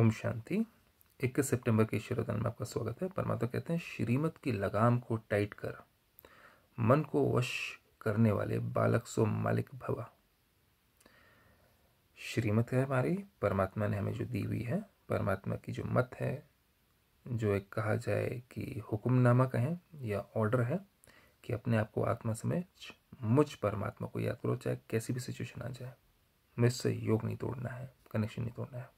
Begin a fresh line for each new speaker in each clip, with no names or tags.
ओम शांति 21 सितंबर के ईश्वरदान में आपका स्वागत है परमात्मा कहते हैं श्रीमत की लगाम को टाइट कर मन को वश करने वाले बालक सो मालिक भवा श्रीमत है हमारी परमात्मा ने हमें जो दी हुई है परमात्मा की जो मत है जो एक कहा जाए कि हुक्मनामा कहें या ऑर्डर है कि अपने आप को आत्मा समझ मुझ परमात्मा को याद करो चाहे कैसी भी सिचुएशन आ जाए मुझसे योग नहीं तोड़ना है कनेक्शन नहीं तोड़ना है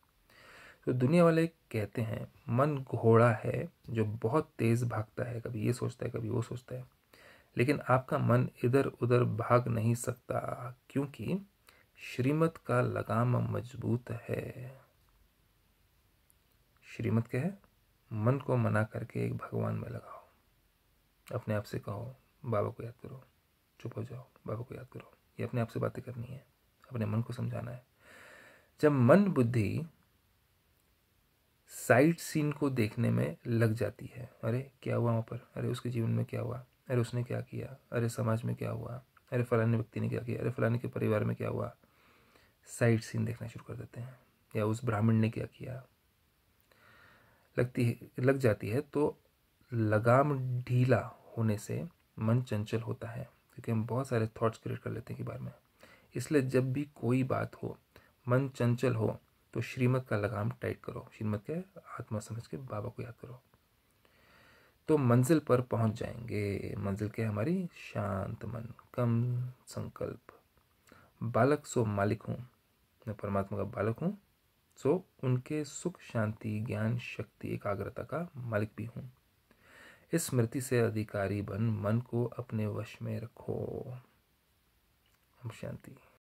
तो दुनिया वाले कहते हैं मन घोड़ा है जो बहुत तेज़ भागता है कभी ये सोचता है कभी वो सोचता है लेकिन आपका मन इधर उधर भाग नहीं सकता क्योंकि श्रीमत का लगाम मजबूत है श्रीमत क्या है मन को मना करके एक भगवान में लगाओ अपने आप से कहो बाबा को याद करो चुप हो जाओ बाबा को याद करो ये अपने आप से बातें करनी है अपने मन को समझाना है जब मन बुद्धि साइड सीन को देखने में लग जाती है अरे क्या हुआ वहाँ पर अरे उसके जीवन में क्या हुआ अरे उसने क्या किया अरे समाज में क्या हुआ अरे फलाने व्यक्ति ने क्या किया अरे फलाने के परिवार में क्या हुआ साइड सीन देखना शुरू कर देते हैं या उस ब्राह्मण ने क्या किया लगती है लग जाती है तो लगाम ढीला होने से मन चंचल होता है क्योंकि हम बहुत सारे थॉट्स क्रिएट कर लेते हैं कि बारे में इसलिए जब भी कोई बात हो मन चंचल हो तो श्रीमत का लगाम टाइट करो श्रीमत के आत्मा समझ के बाबा को याद करो तो मंजिल पर पहुंच जाएंगे मंजिल के हमारी शांत मन कम संकल्प बालक सो मालिक हूँ मैं परमात्मा का बालक हूँ सो उनके सुख शांति ज्ञान शक्ति एकाग्रता का मालिक भी हूँ इस स्मृति से अधिकारी बन मन को अपने वश में रखो हम शांति